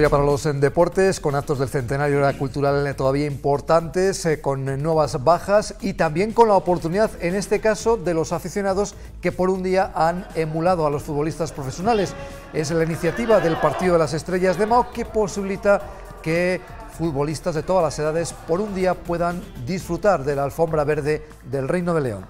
ya para los en eh, deportes, con actos del centenario la cultural eh, todavía importantes, eh, con nuevas bajas y también con la oportunidad, en este caso, de los aficionados que por un día han emulado a los futbolistas profesionales. Es la iniciativa del Partido de las Estrellas de Mao que posibilita que futbolistas de todas las edades por un día puedan disfrutar de la alfombra verde del Reino de León.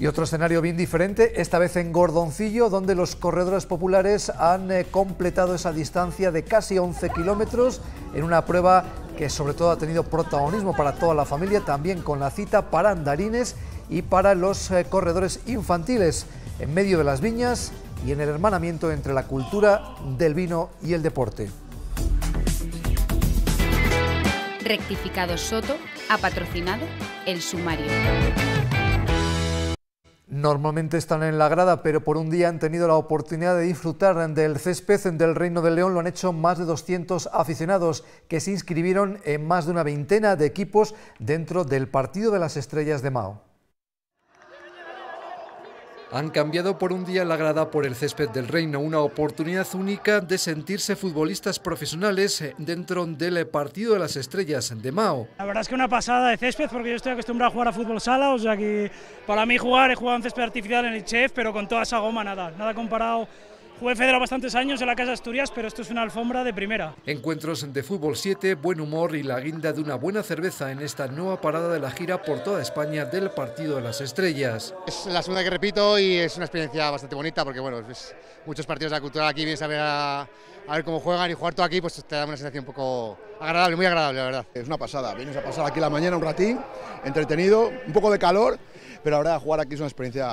Y otro escenario bien diferente, esta vez en Gordoncillo, donde los corredores populares han eh, completado esa distancia de casi 11 kilómetros en una prueba que sobre todo ha tenido protagonismo para toda la familia, también con la cita para andarines y para los eh, corredores infantiles, en medio de las viñas y en el hermanamiento entre la cultura del vino y el deporte. Rectificado Soto ha patrocinado el sumario. Normalmente están en la grada, pero por un día han tenido la oportunidad de disfrutar del césped del Reino de León. Lo han hecho más de 200 aficionados que se inscribieron en más de una veintena de equipos dentro del Partido de las Estrellas de Mao. Han cambiado por un día la grada por el césped del Reino, una oportunidad única de sentirse futbolistas profesionales dentro del Partido de las Estrellas de Mao. La verdad es que una pasada de césped porque yo estoy acostumbrado a jugar a fútbol sala, o sea que para mí jugar he jugado en césped artificial en el Chef, pero con toda esa goma nada, nada comparado Jugué Federa bastantes años en la Casa Asturias, pero esto es una alfombra de primera. Encuentros de fútbol 7, buen humor y la guinda de una buena cerveza en esta nueva parada de la gira por toda España del Partido de las Estrellas. Es la segunda que repito y es una experiencia bastante bonita porque, bueno, es muchos partidos de la cultura aquí vienes a ver, a, a ver cómo juegan y jugar todo aquí, pues te da una sensación un poco agradable, muy agradable, la verdad. Es una pasada, vienes a pasar aquí la mañana un ratín, entretenido, un poco de calor pero la jugar aquí es una experiencia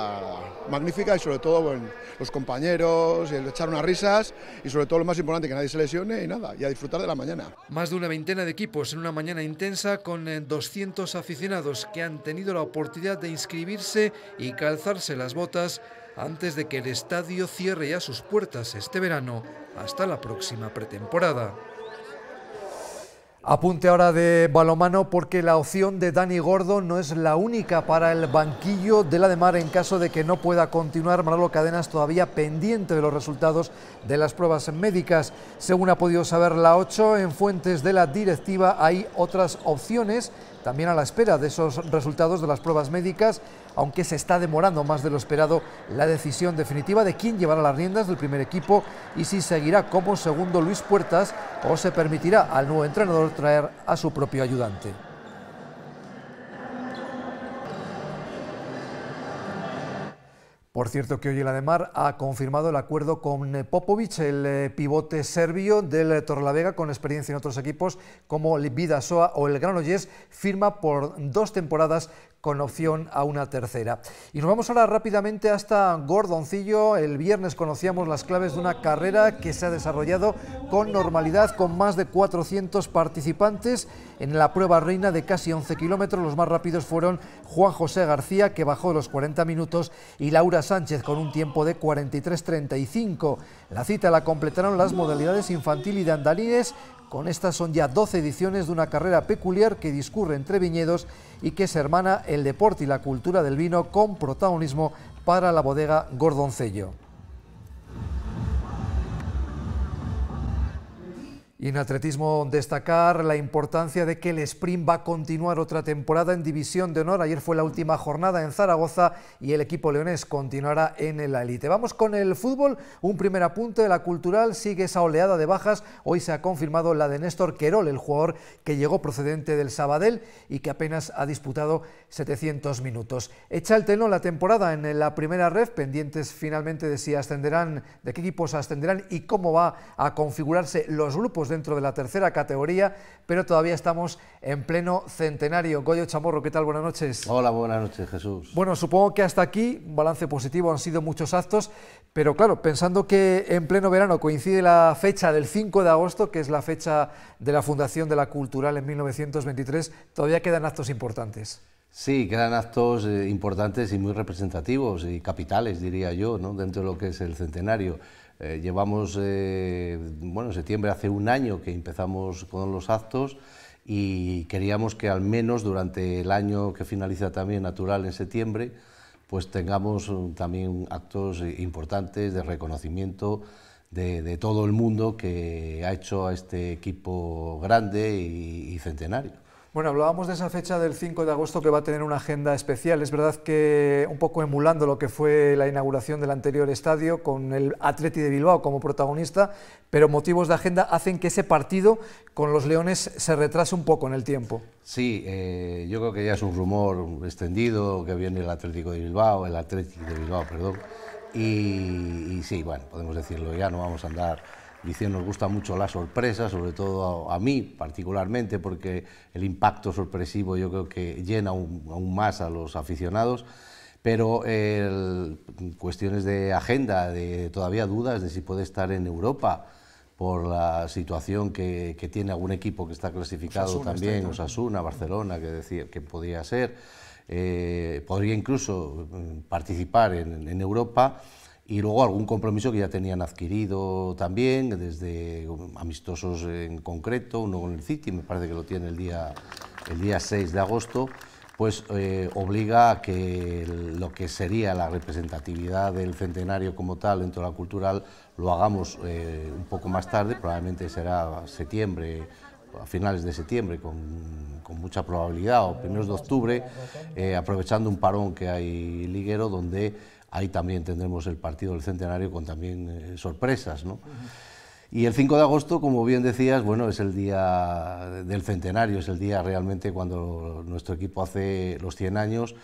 magnífica y sobre todo los compañeros, el echar unas risas y sobre todo lo más importante que nadie se lesione y nada, y a disfrutar de la mañana. Más de una veintena de equipos en una mañana intensa con 200 eh, aficionados que han tenido la oportunidad de inscribirse y calzarse las botas antes de que el estadio cierre ya sus puertas este verano hasta la próxima pretemporada. Apunte ahora de balomano porque la opción de Dani Gordo no es la única para el banquillo de la de Mar en caso de que no pueda continuar Manolo Cadenas todavía pendiente de los resultados de las pruebas médicas. Según ha podido saber la 8, en fuentes de la directiva hay otras opciones también a la espera de esos resultados de las pruebas médicas, aunque se está demorando más de lo esperado la decisión definitiva de quién llevará las riendas del primer equipo y si seguirá como segundo Luis Puertas o se permitirá al nuevo entrenador traer a su propio ayudante. Por cierto que hoy el Ademar ha confirmado el acuerdo con eh, Popovic, el eh, pivote serbio del eh, Torlavega con experiencia en otros equipos como Soa o el Granollers, firma por dos temporadas con opción a una tercera. Y nos vamos ahora rápidamente hasta Gordoncillo. El viernes conocíamos las claves de una carrera que se ha desarrollado con normalidad, con más de 400 participantes en la prueba reina de casi 11 kilómetros. Los más rápidos fueron Juan José García, que bajó los 40 minutos, y Laura Sánchez con un tiempo de 43.35. La cita la completaron las modalidades infantil y de andalines, con estas son ya 12 ediciones de una carrera peculiar que discurre entre viñedos y que se hermana el deporte y la cultura del vino con protagonismo para la bodega Gordoncello. Y en atletismo destacar la importancia de que el sprint va a continuar otra temporada en división de honor. Ayer fue la última jornada en Zaragoza y el equipo leonés continuará en la élite. Vamos con el fútbol. Un primer apunte de la cultural. Sigue esa oleada de bajas. Hoy se ha confirmado la de Néstor Querol, el jugador que llegó procedente del Sabadell y que apenas ha disputado 700 minutos. Echa el telón la temporada en la primera red, pendientes finalmente de si ascenderán, de qué equipos ascenderán y cómo va a configurarse los grupos dentro de la tercera categoría, pero todavía estamos en pleno centenario. Goyo Chamorro, ¿qué tal? Buenas noches. Hola, buenas noches, Jesús. Bueno, supongo que hasta aquí, un balance positivo, han sido muchos actos, pero claro, pensando que en pleno verano coincide la fecha del 5 de agosto, que es la fecha de la fundación de la Cultural en 1923, todavía quedan actos importantes. Sí, quedan actos eh, importantes y muy representativos y capitales, diría yo, ¿no? dentro de lo que es el centenario. Eh, llevamos, eh, bueno, en septiembre hace un año que empezamos con los actos y queríamos que al menos durante el año que finaliza también natural en septiembre, pues tengamos um, también actos importantes de reconocimiento de, todo el mundo que ha hecho a este equipo grande y centenario. Bueno, hablábamos de esa fecha del 5 de agosto que va a tener una agenda especial. Es verdad que un poco emulando lo que fue la inauguración del anterior estadio con el Atleti de Bilbao como protagonista, pero motivos de agenda hacen que ese partido con los Leones se retrase un poco en el tiempo. Sí, eh, yo creo que ya es un rumor extendido que viene el Atlético de Bilbao, el Atlético de Bilbao, perdón. y sí, bueno, podemos decirlo ya, no vamos a andar Dicen nos gusta mucho la sorpresa, sobre todo a, mí particularmente, porque el impacto sorpresivo yo creo que llena aún, más a los aficionados. Pero cuestiones de agenda, de todavía dudas de si puede estar en Europa por la situación que, que tiene algún equipo que está clasificado también, Osasuna, Barcelona, que decía que podría ser, eh, podría incluso mm, participar en, en Europa y luego algún compromiso que ya tenían adquirido también, desde um, amistosos en concreto, uno con el City, me parece que lo tiene el día, el día 6 de agosto, pues eh, obliga a que lo que sería la representatividad del centenario como tal dentro de la cultural lo hagamos eh, un poco más tarde, probablemente será septiembre, a finales de septiembre con, mucha probabilidad, o primeros de octubre, eh, aprovechando un parón que hay liguero donde Ahí también tendremos el partido del centenario con también eh, sorpresas. Y el 5 de agosto, como bien decías, bueno, es el día del centenario, es el día realmente cuando nuestro equipo hace los 100 años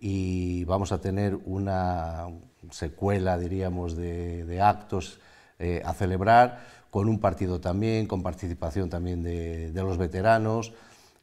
y vamos a tener una secuela, diríamos, de, actos eh, a celebrar, con un partido también, con participación también de los veteranos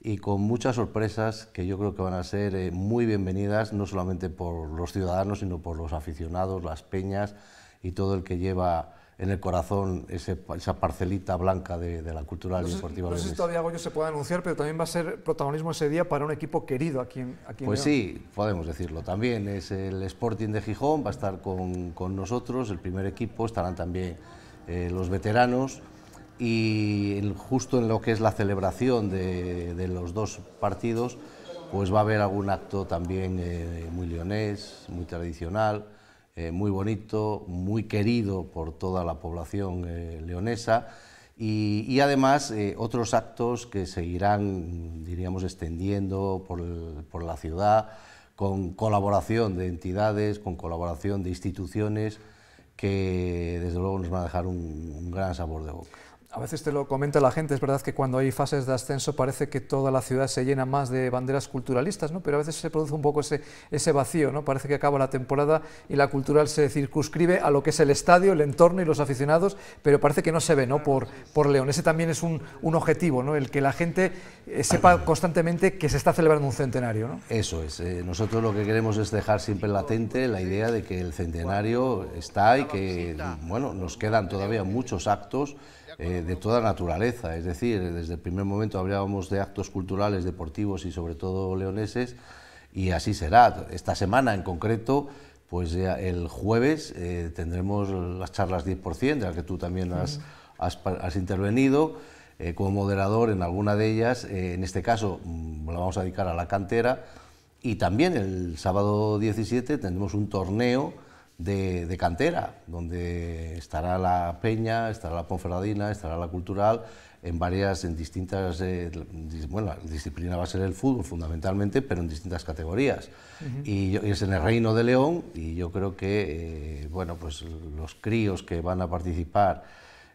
y con muchas sorpresas que yo creo que van a ser eh, muy bienvenidas, no solamente por los ciudadanos, sino por los aficionados, las peñas y todo el que lleva en el corazón esa parcelita blanca de, la cultura no sé, deportiva. No si todavía se puede anunciar, pero también va a ser protagonismo ese día para un equipo querido aquí aquí Pues sí, podemos decirlo. También es el Sporting de Gijón, va a estar con, nosotros, el primer equipo, estarán también eh, los veteranos y justo en lo que es la celebración de, los dos partidos, pues va a haber algún acto también eh, muy leonés, muy tradicional, eh, muy bonito, muy querido por toda la población eh, leonesa y, además otros actos que seguirán, diríamos, extendiendo por, la ciudad con colaboración de entidades, con colaboración de instituciones que desde luego nos van a dejar un gran sabor de boca a veces te lo comenta la gente, es verdad que cuando hay fases de ascenso parece que toda la ciudad se llena más de banderas culturalistas, ¿no? pero a veces se produce un poco ese, ese vacío, ¿no? parece que acaba la temporada y la cultural se circunscribe a lo que es el estadio, el entorno y los aficionados, pero parece que no se ve ¿no? Por, por León. Ese también es un, objetivo, ¿no? el que la gente eh, sepa constantemente que se está celebrando un centenario. Eso es, eh, nosotros lo que queremos es dejar siempre latente la idea de que el centenario está y que bueno, nos quedan todavía muchos actos eh, de toda naturaleza. Es decir, desde el primer momento hablábamos de actos culturales, deportivos y sobre todo leoneses, y así será. Esta semana en concreto, pues el jueves eh, tendremos las charlas 10%, de las que tú también has, intervenido. Eh, como moderador en alguna de ellas, en este caso mm, la vamos a dedicar a la cantera, y también el sábado 17 tendremos un torneo de, cantera, donde estará la Peña, estará la Ponferradina, estará la Cultural, en varias, en distintas, eh, bueno, la disciplina va a ser el fútbol fundamentalmente, pero en distintas categorías. y, es en el Reino de León y yo creo que, eh, bueno, pues los críos que van a participar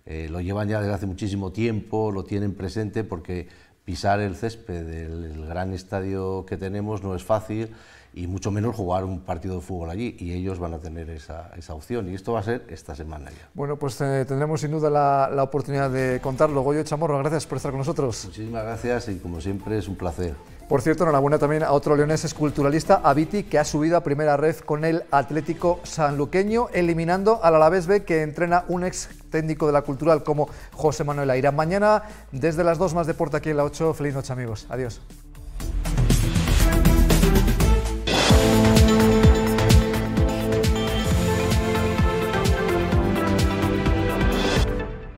eh, lo llevan ya desde hace muchísimo tiempo, lo tienen presente porque pisar el césped del gran estadio que tenemos no es fácil y mucho menos jugar un partido de fútbol allí, y ellos van a tener esa, opción, y esto va a ser esta semana ya. Bueno, pues eh, tendremos sin duda la, oportunidad de contarlo. Goyo Chamorro, gracias por estar con nosotros. Muchísimas gracias y como siempre es un placer. Por cierto, enhorabuena también a otro leonés esculturalista, Abiti, que ha subido a primera red con el Atlético Sanluqueño, eliminando al Alavés B, que entrena un ex técnico de la cultural como José Manuel Aira. Mañana, desde las 2 más deporte aquí en la 8, feliz noche amigos. Adiós.